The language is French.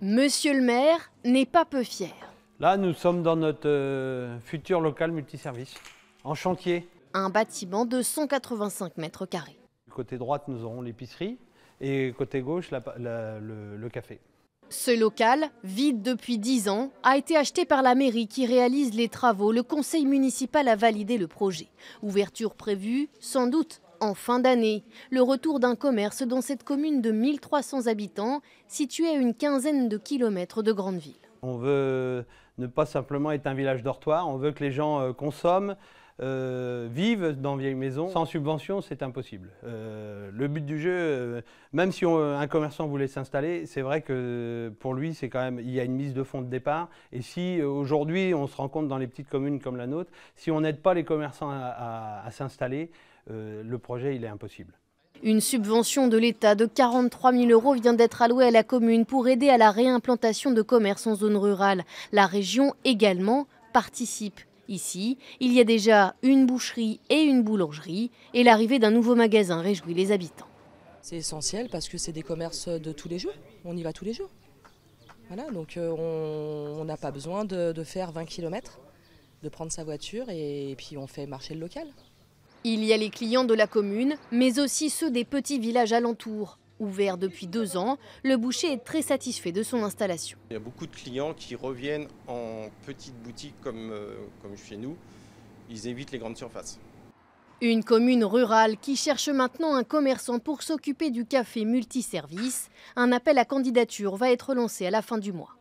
Monsieur le maire n'est pas peu fier. Là, nous sommes dans notre euh, futur local multiservice, en chantier. Un bâtiment de 185 mètres carrés. Côté droite, nous aurons l'épicerie et côté gauche, le, le café. Ce local, vide depuis 10 ans, a été acheté par la mairie qui réalise les travaux. Le conseil municipal a validé le projet. Ouverture prévue, sans doute, en fin d'année. Le retour d'un commerce dans cette commune de 1300 habitants, située à une quinzaine de kilomètres de grande ville. On veut ne pas simplement être un village dortoir, on veut que les gens euh, consomment, euh, vivent dans vieilles maisons. Sans subvention, c'est impossible. Euh, le but du jeu, euh, même si un commerçant voulait s'installer, c'est vrai que pour lui, c'est quand même, il y a une mise de fonds de départ. Et si aujourd'hui, on se rend compte dans les petites communes comme la nôtre, si on n'aide pas les commerçants à, s'installer, le projet, il est impossible. Une subvention de l'État de 43 000 euros vient d'être allouée à la commune pour aider à la réimplantation de commerces en zone rurale. La région également participe. Ici, il y a déjà une boucherie et une boulangerie, et l'arrivée d'un nouveau magasin réjouit les habitants. C'est essentiel parce que c'est des commerces de tous les jours. On y va tous les jours. Voilà, donc euh, on n'a pas besoin de, faire 20 km, de prendre sa voiture et, et puis on fait marcher le local. Il y a les clients de la commune, mais aussi ceux des petits villages alentours. Ouvert depuis deux ans, le boucher est très satisfait de son installation. Il y a beaucoup de clients qui reviennent en petite boutique comme, euh, comme chez nous. Ils évitent les grandes surfaces. Une commune rurale qui cherche maintenant un commerçant pour s'occuper du café multiservice. Un appel à candidature va être lancé à la fin du mois.